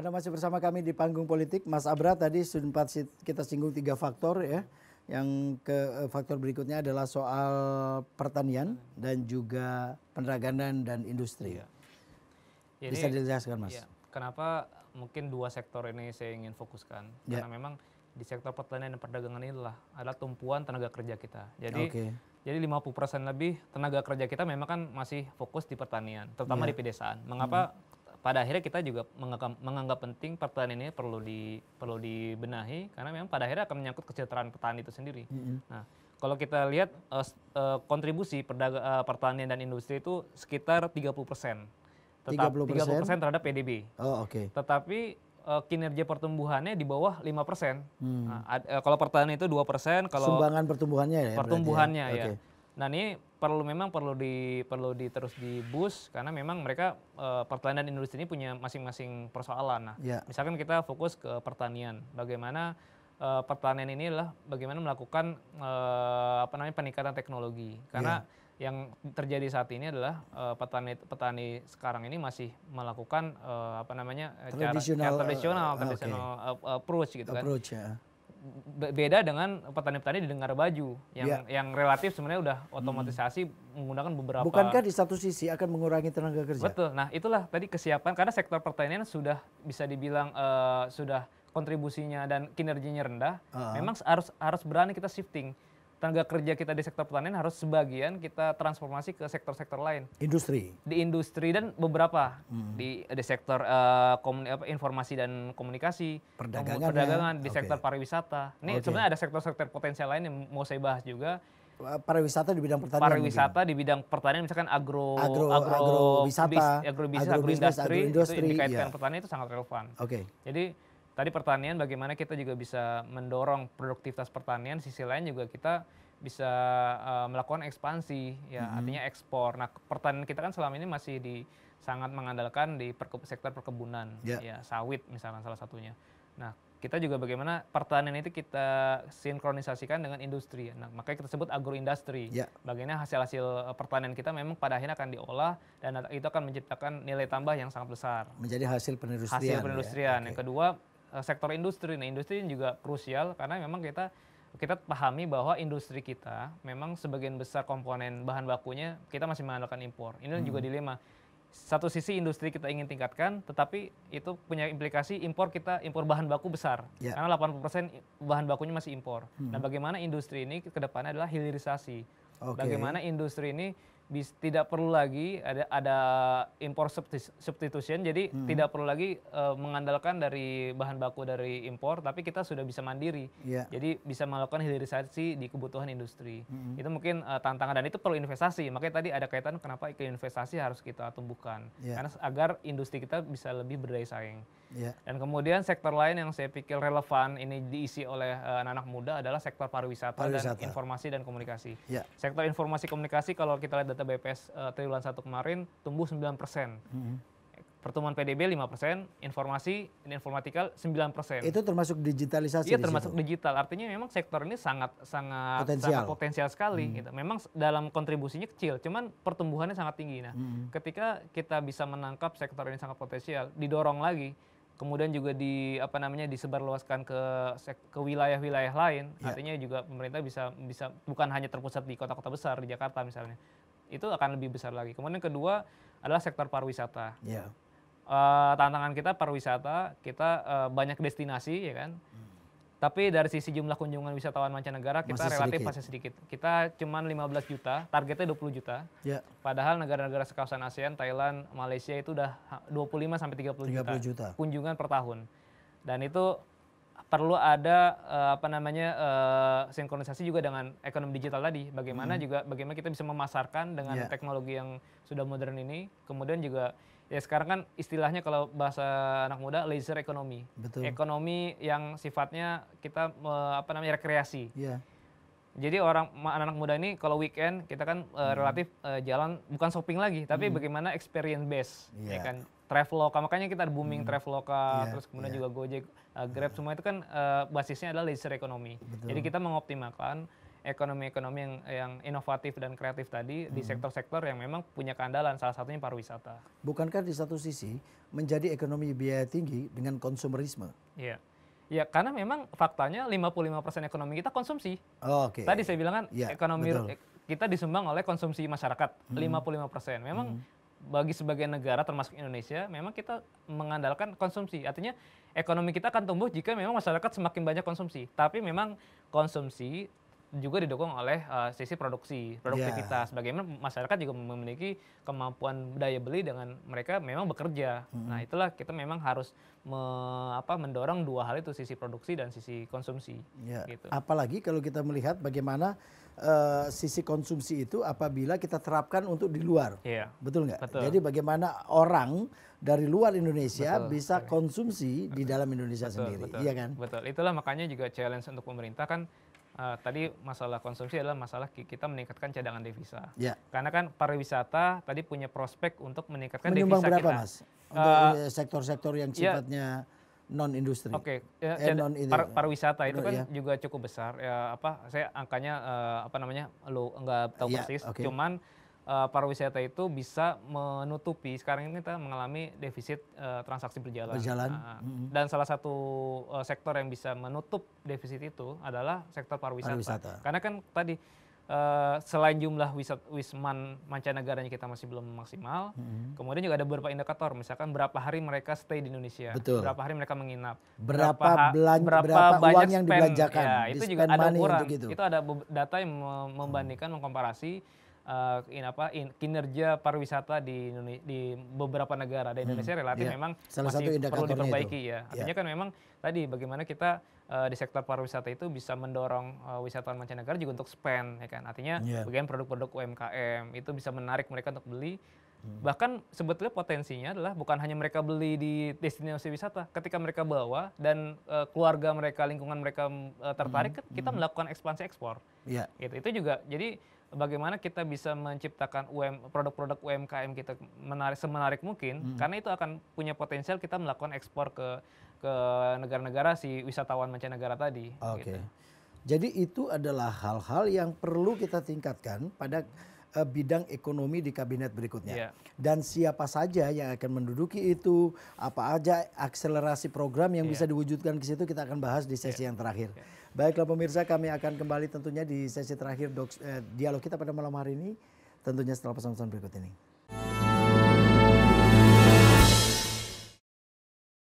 Anda masih bersama kami di panggung politik, Mas Abra tadi sempat kita singgung tiga faktor ya. Yang ke eh, faktor berikutnya adalah soal pertanian dan juga perdagangan dan industri. Ya. Jadi, Bisa dijelaskan Mas? Ya. Kenapa mungkin dua sektor ini saya ingin fokuskan? Ya. Karena memang di sektor pertanian dan perdagangan inilah adalah tumpuan tenaga kerja kita. Jadi okay. Jadi 50% lebih tenaga kerja kita memang kan masih fokus di pertanian, terutama yeah. di pedesaan. Mengapa hmm pada akhirnya kita juga menganggap, menganggap penting pertanian ini perlu di perlu dibenahi karena memang pada akhirnya akan menyangkut kesejahteraan petani itu sendiri. Mm-hmm. Nah, kalau kita lihat uh, kontribusi perdaga, uh, pertanian dan industri itu sekitar 30 persen. Tetap 30 persen terhadap PDB. Oh, oke. Okay. Tetapi kinerja pertumbuhannya di bawah lima persen. Hmm. Nah, kalau pertanian itu dua persen. Kalau Sumbangan pertumbuhannya ya? ya? Pertumbuhannya ya. ya. Okay. Nah ini perlu memang perlu di perlu di terus di boost karena memang mereka e, pertanian dan industri ini punya masing-masing persoalan. Nah, yeah. misalkan kita fokus ke pertanian, bagaimana e, pertanian ini adalah bagaimana melakukan e, apa namanya peningkatan teknologi karena yeah. Yang terjadi saat ini adalah uh, petani petani sekarang ini masih melakukan uh, apa namanya tradisional, cara, cara tradisional, uh, tradisional okay. approach gitu kan. approach, kan. ya beda dengan petani-petani di dengar baju yang ya. yang relatif sebenarnya udah otomatisasi hmm. menggunakan beberapa Bukankah di satu sisi akan mengurangi tenaga kerja? Betul. Nah, itulah tadi kesiapan karena sektor pertanian sudah bisa dibilang uh, sudah kontribusinya dan kinerjanya rendah, uh -huh. memang harus harus berani kita shifting tenaga kerja kita di sektor pertanian harus sebagian kita transformasi ke sektor-sektor lain. Industri. Di industri dan beberapa hmm. di di sektor uh, komun, apa, informasi dan komunikasi, perdagangan, perdagangan ya? di okay. sektor pariwisata. Ini okay. sebenarnya ada sektor-sektor potensial lain yang mau saya bahas juga. Eh, pariwisata di bidang pertanian. Pariwisata mungkin. di bidang pertanian misalkan agro agro agro, agro wisata, bis, agro bisnis, agro, agro industri, industri itu dikaitkan iya. pertanian itu sangat relevan. Oke. Okay. Jadi tadi pertanian bagaimana kita juga bisa mendorong produktivitas pertanian sisi lain juga kita bisa uh, melakukan ekspansi ya mm-hmm. artinya ekspor nah pertanian kita kan selama ini masih di sangat mengandalkan di perke, sektor perkebunan yeah. ya sawit misalnya salah satunya nah kita juga bagaimana pertanian itu kita sinkronisasikan dengan industri. Nah, makanya kita sebut agroindustri. yeah. Bagaimana hasil-hasil eh, pertanian kita memang pada akhirnya akan diolah dan itu akan menciptakan nilai tambah yang sangat besar. Menjadi hasil penindustrian. Hasil penindustrian. Ya? Okay. Yang kedua, Eh, sektor industri. Nah, industri ini juga krusial karena memang kita kita pahami bahwa industri kita memang sebagian besar komponen bahan bakunya kita masih mengandalkan impor. Ini hmm. juga dilema. Satu sisi industri kita ingin tingkatkan, tetapi itu punya implikasi impor kita impor bahan baku besar. Yeah. Karena 80% bahan bakunya masih impor. Nah, hmm. Nah, bagaimana industri ini ke depannya adalah hilirisasi. Okay. Bagaimana industri ini tidak perlu lagi ada ada impor substitution jadi hmm. tidak perlu lagi uh, mengandalkan dari bahan baku dari impor tapi kita sudah bisa mandiri yeah. jadi bisa melakukan hilirisasi di kebutuhan industri hmm. itu mungkin uh, tantangan dan itu perlu investasi makanya tadi ada kaitan kenapa investasi harus kita tumbuhkan yeah. karena agar industri kita bisa lebih berdaya saing yeah. dan kemudian sektor lain yang saya pikir relevan ini diisi oleh eh, anak-anak uh, muda adalah sektor pariwisata, pariwisata dan informasi dan komunikasi yeah. sektor informasi komunikasi kalau kita lihat data BPS uh, eh, triwulan satu kemarin tumbuh 9%. Hmm. Pertumbuhan PDB 5%, informasi dan informatika 9%. Itu termasuk digitalisasi. Iya, termasuk situ. digital. Artinya memang sektor ini sangat sangat potensial, sangat potensial sekali hmm. gitu. Memang dalam kontribusinya kecil, cuman pertumbuhannya sangat tinggi. Nah, hmm. ketika kita bisa menangkap sektor ini sangat potensial, didorong lagi kemudian juga di apa namanya disebarluaskan ke ke wilayah-wilayah lain yeah. artinya juga pemerintah bisa bisa bukan hanya terpusat di kota-kota besar di Jakarta misalnya itu akan lebih besar lagi. Kemudian yang kedua adalah sektor pariwisata. Yeah. Ya. Uh, tantangan kita pariwisata, kita uh, banyak destinasi ya kan. Hmm. Tapi dari sisi jumlah kunjungan wisatawan mancanegara kita masih relatif sedikit. masih sedikit. Kita cuma 15 juta, targetnya 20 juta. Ya. Padahal negara-negara sekawasan ASEAN, Thailand, Malaysia itu udah 25 sampai 30, 30 juta, juta kunjungan per tahun. Dan itu perlu ada uh, apa namanya uh, sinkronisasi juga dengan ekonomi digital tadi. Bagaimana hmm. juga bagaimana kita bisa memasarkan dengan yeah. teknologi yang sudah modern ini. Kemudian juga ya sekarang kan istilahnya kalau bahasa anak muda laser ekonomi. Betul. Ekonomi yang sifatnya kita uh, apa namanya rekreasi. Yeah. Jadi orang anak muda ini kalau weekend kita kan uh, relatif uh, jalan bukan shopping lagi, tapi hmm. bagaimana experience base yeah. ya kan Traveloka makanya kita ada booming hmm. Traveloka yeah, terus kemudian yeah. juga Gojek, uh, Grab semua itu kan uh, basisnya adalah leisure ekonomi. Jadi kita mengoptimalkan ekonomi-ekonomi yang yang inovatif dan kreatif tadi hmm. di sektor-sektor yang memang punya keandalan salah satunya pariwisata. Bukankah di satu sisi menjadi ekonomi biaya tinggi dengan konsumerisme? Iya. Ya, karena memang faktanya 55% ekonomi kita konsumsi. Oh, Oke. Okay. Tadi saya bilang kan ya, ekonomi betul. kita disumbang oleh konsumsi masyarakat, hmm. 55%. Memang hmm bagi sebagian negara termasuk Indonesia memang kita mengandalkan konsumsi. Artinya ekonomi kita akan tumbuh jika memang masyarakat semakin banyak konsumsi. Tapi memang konsumsi juga didukung oleh uh, sisi produksi, produktivitas. Yeah. Bagaimana masyarakat juga memiliki kemampuan daya beli dengan mereka memang bekerja. hmm Nah, itulah kita memang harus me, apa, mendorong dua hal itu sisi produksi dan sisi konsumsi. Yeah. Gitu. Apalagi kalau kita melihat bagaimana uh, sisi konsumsi itu apabila kita terapkan untuk di luar, yeah. betul nggak? Jadi bagaimana orang dari luar Indonesia betul, bisa betul. konsumsi betul. di dalam Indonesia betul, sendiri, betul, iya kan? Betul. Itulah makanya juga challenge untuk pemerintah kan uh, tadi masalah konsumsi adalah masalah kita meningkatkan cadangan devisa. Ya. Karena kan pariwisata tadi punya prospek untuk meningkatkan Menyumbang devisa berapa, kita. Mas? Untuk sektor eh, eh, sektor-sektor yang ya. sifatnya ya, non industri. Oke, okay. ya, par, pariwisata itu kan ya. juga cukup besar. Ya, apa saya angkanya uh, apa namanya? lo nggak tahu ya, persis. Okay. Cuman uh, pariwisata itu bisa menutupi sekarang ini kita mengalami defisit uh, transaksi berjalan. Berjalan. Nah, mm-hmm. Dan salah satu uh, sektor yang bisa menutup defisit itu adalah sektor pariwisata. pariwisata. Karena kan tadi Uh, selain jumlah wisat wisman mancanegaranya kita masih belum maksimal, mm-hmm. kemudian juga ada beberapa indikator, misalkan berapa hari mereka stay di Indonesia, Betul. berapa hari mereka menginap, berapa berapa, berapa, berapa banyak uang yang spend, dibelanjakan, ya, itu juga ada ukuran, itu. ada data yang membandingkan, hmm. mengkomparasi uh, in apa in, kinerja pariwisata di di beberapa negara di hmm. Indonesia hmm. relatif yeah. memang Salah masih satu perlu diperbaiki ya. Iya. Artinya yeah. kan memang tadi bagaimana kita uh, di sektor pariwisata itu bisa mendorong uh, wisatawan mancanegara juga untuk spend ya kan. Artinya yeah. bagian produk-produk UMKM itu bisa menarik mereka untuk beli Hmm. Bahkan sebetulnya potensinya adalah bukan hanya mereka beli di destinasi wisata, ketika mereka bawa dan uh, keluarga mereka, lingkungan mereka uh, tertarik, hmm. kita hmm. melakukan ekspansi ekspor. Yeah. Gitu. Itu juga jadi bagaimana kita bisa menciptakan UM, produk-produk UMKM kita menarik semenarik mungkin hmm. karena itu akan punya potensial kita melakukan ekspor ke ke negara-negara si wisatawan mancanegara tadi. Oke. Okay. Gitu. Jadi itu adalah hal-hal yang perlu kita tingkatkan pada uh, bidang ekonomi di kabinet berikutnya. Yeah. Dan siapa saja yang akan menduduki itu, apa aja akselerasi program yang yeah. bisa diwujudkan ke situ kita akan bahas di sesi yeah. yang terakhir. Yeah. Baiklah pemirsa, kami akan kembali tentunya di sesi terakhir eh, dialog kita pada malam hari ini, tentunya setelah pesan-pesan berikut ini.